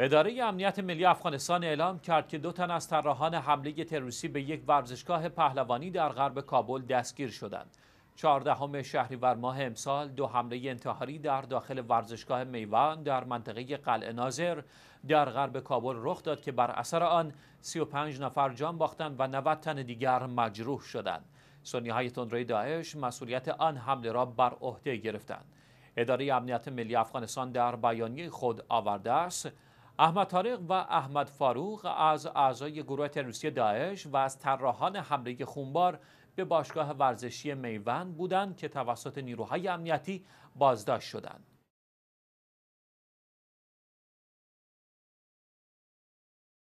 اداره امنیت ملی افغانستان اعلام کرد که دو تن از طراحان حمله تروریستی به یک ورزشگاه پهلوانی در غرب کابل دستگیر شدند. 14 شهریور ماه امسال دو حمله انتحاری در داخل ورزشگاه میوان در منطقه قلعه ناظر در غرب کابل رخ داد که بر اثر آن 35 نفر جان باختند و 90 تن دیگر مجروح شدند. سنی های تندروی داعش مسئولیت آن حمله را بر عهده گرفتند. اداره امنیت ملی افغانستان در بیانیه خود آورده است احمد طارق و احمد فاروق از اعضای گروه تروریستی داعش و از طراحان حمله خونبار به باشگاه ورزشی میوند بودند که توسط نیروهای امنیتی بازداشت شدند.